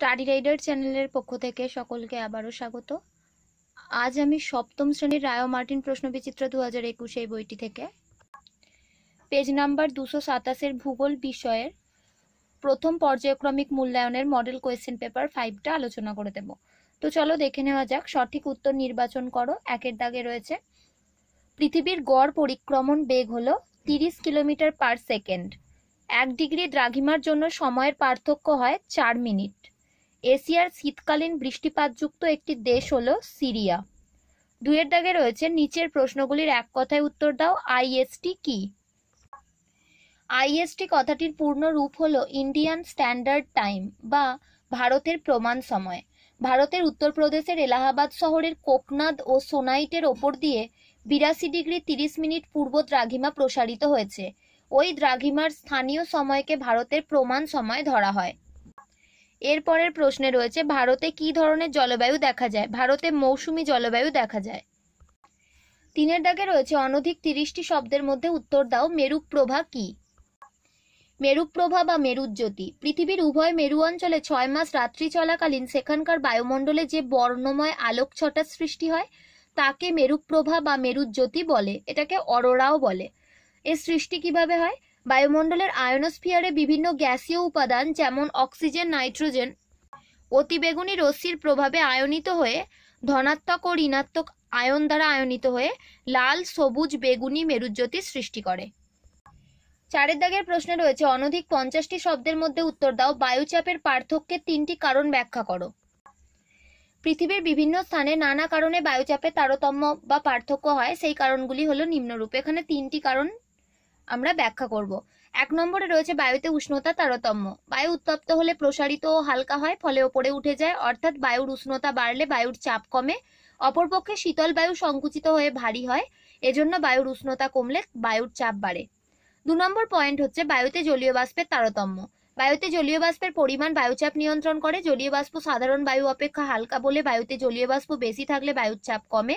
study rider চ্যানেলের পক্ষ থেকে সকলকে আবারও স্বাগত আজ আমি সপ্তম শ্রেণীর রায় মার্টিন প্রশ্নবিচিত্র দু হাজার একুশে এই বইটি থেকে পেজ নাম্বার দুশো সাতাশের ভূগোল বিষয়ের প্রথম পর্যায়ক্রমিক মূল্যায়নের মডেল কোয়েশ্চেন পেপার ফাইভটা আলোচনা করে দেব তো চলো দেখে নেওয়া যাক সঠিক উত্তর নির্বাচন করো একের দাগে রয়েছে পৃথিবীর গড় পরিক্রমণ বেগ হলো তিরিশ কিলোমিটার পার সেকেন্ড এক ডিগ্রি দ্রাঘিমার জন্য সময়ের পার্থক্য হয় চার মিনিট এশিয়ার শীতকালীন বৃষ্টিপাতযুক্ত একটি দেশ হল সিরিয়া দুয়ের দাগে রয়েছে নিচের প্রশ্নগুলির এক কথায় উত্তর দাও আইএসটি কি আইএসটি কথাটির পূর্ণ রূপ হল ইন্ডিয়ান স্ট্যান্ডার্ড টাইম বা ভারতের প্রমাণ সময় ভারতের উত্তরপ্রদেশের এলাহাবাদ শহরের কোকনাদ ও সোনাইটের ওপর দিয়ে বিরাশি ডিগ্রি তিরিশ মিনিট পূর্ব দ্রাঘিমা প্রসারিত হয়েছে ওই দ্রাঘিমার স্থানীয় সময়কে ভারতের প্রমাণ সময় ধরা হয় এরপরের প্রশ্নে রয়েছে ভারতে কি ধরনের জলবায়ু দেখা যায় ভারতে মৌসুমি জলবায়ু দেখা যায় তিনের দাগে রয়েছে অনধিক তিরিশটি শব্দের মধ্যে উত্তর দাও মেরুক প্রভা কি মেরুক প্রভা বা মেরুজ্যোতি পৃথিবীর উভয় মেরু অঞ্চলে ছয় মাস রাত্রি চলাকালীন সেখানকার বায়ুমণ্ডলে যে বর্ণময় আলোক ছটার সৃষ্টি হয় তাকে মেরুক প্রভা বা মেরুজ্যোতি বলে এটাকে অরোরাও বলে এর সৃষ্টি কিভাবে হয় বায়ুমণ্ডলের আয়নোস্ফিয়ারে বিভিন্ন গ্যাসীয় উপাদান যেমন অক্সিজেন নাইট্রোজেন অতিবেগুনি রশ্মির প্রভাবে আয়নিত হয়ে ধনাত্মক ও ঋণাত্মক আয়ন দ্বারা আয়নিত হয়ে লাল সবুজ বেগুনি মেরুজ্যোতি সৃষ্টি করে চারের দাগের প্রশ্নে রয়েছে অনধিক পঞ্চাশটি শব্দের মধ্যে উত্তর দাও বায়ুচাপের পার্থক্যের তিনটি কারণ ব্যাখ্যা করো পৃথিবীর বিভিন্ন স্থানে নানা কারণে বায়ুচাপের তারতম্য বা পার্থক্য হয় সেই কারণগুলি হলো নিম্নরূপ এখানে তিনটি কারণ আমরা ব্যাখ্যা করব এক নম্বরে রয়েছে বায়ুতে উষ্ণতা তারতম্য বায়ু উত্তপ্ত হলে প্রসারিত ও হালকা হয় ফলে ওপরে উঠে যায় অর্থাৎ বায়ুর উষ্ণতা বাড়লে বায়ুর চাপ কমে অপরপক্ষে শীতল বায়ু সংকুচিত হয়ে ভারী হয় এজন্য বায়ুর উষ্ণতা কমলে বায়ুর চাপ বাড়ে দু নম্বর পয়েন্ট হচ্ছে বায়ুতে জলীয় বাষ্পের তারতম্য বায়ুতে জলীয় বাষ্পের পরিমাণ বায়ুচাপ নিয়ন্ত্রণ করে জলীয় বাষ্প সাধারণ বায়ু অপেক্ষা হালকা বলে বায়ুতে জলীয় বাষ্প বেশি থাকলে বায়ুর চাপ কমে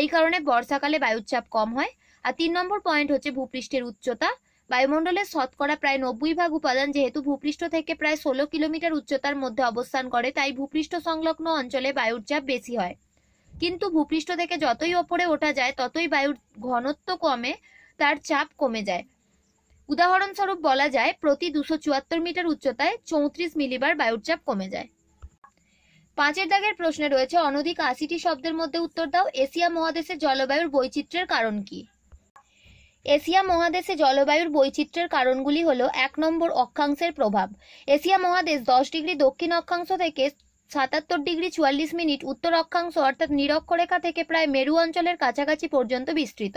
এই কারণে বর্ষাকালে বায়ুর চাপ কম হয় আর তিন নম্বর পয়েন্ট হচ্ছে ভূপৃষ্ঠের উচ্চতা বায়ুমণ্ডলের শতকরা প্রায় নব্বই ভাগ উপাদান যেহেতু ভূপৃষ্ঠ থেকে প্রায় ষোলো কিলোমিটার উচ্চতার মধ্যে অবস্থান করে তাই ভূপৃষ্ঠ সংলগ্ন অঞ্চলে বায়ুর চাপ বেশি হয় কিন্তু ভূপৃষ্ঠ থেকে যতই ওপরে ওঠা যায় ততই বায়ুর ঘনত্ব কমে তার চাপ কমে যায় উদাহরণস্বরূপ বলা যায় প্রতি দুশো চুয়াত্তর মিটার উচ্চতায় চৌত্রিশ মিলিবার বায়ুর চাপ কমে যায় পাঁচের দাগের প্রশ্নে রয়েছে অনধিক আশিটি শব্দের মধ্যে উত্তর দাও এশিয়া মহাদেশের জলবায়ুর বৈচিত্র্যের কারণ কি এশিয়া মহাদেশে জলবায়ুর বৈচিত্র্যের কারণগুলি হল এক নম্বর অক্ষাংশের প্রভাব এশিয়া মহাদেশ দশ ডিগ্রি দক্ষিণ অক্ষাংশ থেকে সাতাত্তর ডিগ্রি চুয়াল্লিশ মিনিট উত্তর অক্ষাংশ অর্থাৎ নিরক্ষরেখা থেকে প্রায় মেরু অঞ্চলের কাছাকাছি পর্যন্ত বিস্তৃত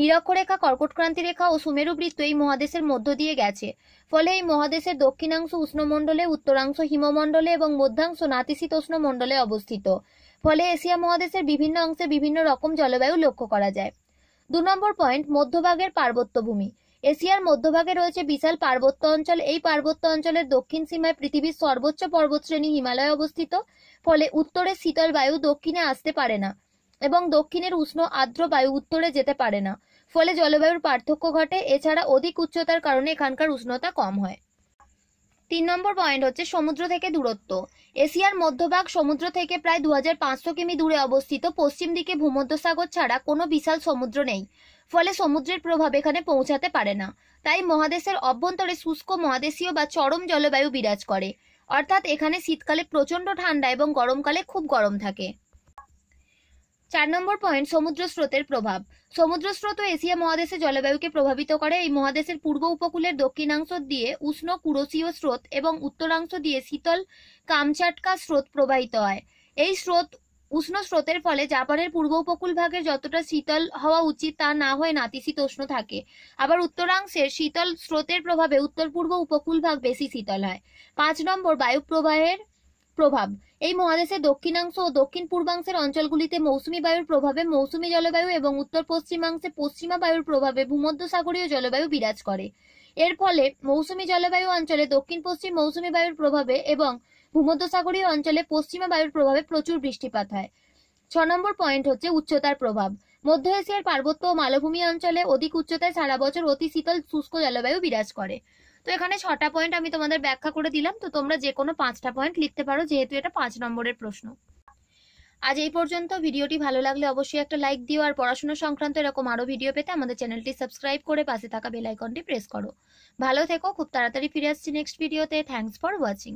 নিরক্ষরেখা কর্কটক্রান্তি রেখা ও সুমেরু বৃত্ত এই মহাদেশের মধ্য দিয়ে গেছে ফলে এই মহাদেশের দক্ষিণাংশ উষ্ণমণ্ডলে উত্তরাংশ হিমমণ্ডলে এবং মধ্যাংশ নাতিশীতোষ্ণ মণ্ডলে অবস্থিত ফলে এশিয়া মহাদেশের বিভিন্ন অংশে বিভিন্ন রকম জলবায়ু লক্ষ্য করা যায় দু নম্বর পয়েন্ট মধ্যভাগের পার্বত্য ভূমি এশিয়ার মধ্যভাগে রয়েছে বিশাল পার্বত্য অঞ্চল এই পার্বত্য অঞ্চলের দক্ষিণ সীমায় পৃথিবীর সর্বোচ্চ পর্বতশ্রেণী হিমালয় অবস্থিত ফলে উত্তরে শীতল বায়ু দক্ষিণে আসতে পারে না এবং দক্ষিণের উষ্ণ আর্দ্র বায়ু উত্তরে যেতে পারে না ফলে জলবায়ুর পার্থক্য ঘটে এছাড়া অধিক উচ্চতার কারণে এখানকার উষ্ণতা কম হয় তিন নম্বর পয়েন্ট হচ্ছে সমুদ্র থেকে দূরত্ব এশিয়ার মধ্যভাগ সমুদ্র থেকে প্রায় দু কিমি দূরে অবস্থিত পশ্চিম দিকে ভূমধ্যসাগর ছাড়া কোনো বিশাল সমুদ্র নেই ফলে সমুদ্রের প্রভাব এখানে পৌঁছাতে পারে না তাই মহাদেশের অভ্যন্তরে শুষ্ক মহাদেশীয় বা চরম জলবায়ু বিরাজ করে অর্থাৎ এখানে শীতকালে প্রচণ্ড ঠান্ডা এবং গরমকালে খুব গরম থাকে চার নম্বর পয়েন্ট সমুদ্র স্রোতের প্রভাব সমুদ্র স্রোত এশিয়া মহাদেশে জলবায়ুকে প্রভাবিত করে এই মহাদেশের পূর্ব উপকূলের দক্ষিণাংশ দিয়ে উষ্ণ কুরসীয় স্রোত এবং উত্তরাংশ দিয়ে শীতল কামচাটকা স্রোত প্রবাহিত হয় এই স্রোত উষ্ণ স্রোতের ফলে জাপানের পূর্ব উপকূল ভাগের যতটা শীতল হওয়া উচিত তা না হয়ে নাতিশীতোষ্ণ থাকে আবার উত্তরাংশের শীতল স্রোতের প্রভাবে উত্তর পূর্ব উপকূল ভাগ বেশি শীতল হয় পাঁচ নম্বর বায়ু প্রবাহের প্রভাব এই মহাদেশের দক্ষিণাংশ ও দক্ষিণ পূর্বাংশের অঞ্চলগুলিতে মৌসুমি বায়ুর প্রভাবে মৌসুমি জলবায়ু এবং উত্তর পশ্চিমাংশে পশ্চিমা বায়ুর প্রভাবে ভূমধ্যসাগরীয় জলবায়ু বিরাজ করে এর ফলে মৌসুমি জলবায়ু অঞ্চলে দক্ষিণ পশ্চিম মৌসুমি বায়ুর প্রভাবে এবং ভূমধ্যসাগরীয় অঞ্চলে পশ্চিমা বায়ুর প্রভাবে প্রচুর বৃষ্টিপাত হয় ছ নম্বর পয়েন্ট হচ্ছে উচ্চতার প্রভাব মধ্য এশিয়ার পার্বত্য ও মালভূমি অঞ্চলে অধিক উচ্চতায় সারা বছর অতি শীতল শুষ্ক জলবায়ু বিরাজ করে তো এখানে ছটা পয়েন্ট আমি তোমাদের ব্যাখ্যা করে দিলাম তো তোমরা যে কোনো পাঁচটা পয়েন্ট লিখতে পারো যেহেতু এটা পাঁচ নম্বরের প্রশ্ন আজ এই পর্যন্ত ভিডিওটি ভালো লাগলে অবশ্যই একটা লাইক দিও আর পড়াশোনা সংক্রান্ত এরকম আরও ভিডিও পেতে আমাদের চ্যানেলটি সাবস্ক্রাইব করে পাশে থাকা বেলাইকনটি প্রেস করো ভালো থেকো খুব তাড়াতাড়ি ফিরে আসছি নেক্সট ভিডিওতে থ্যাংকস ফর ওয়াচিং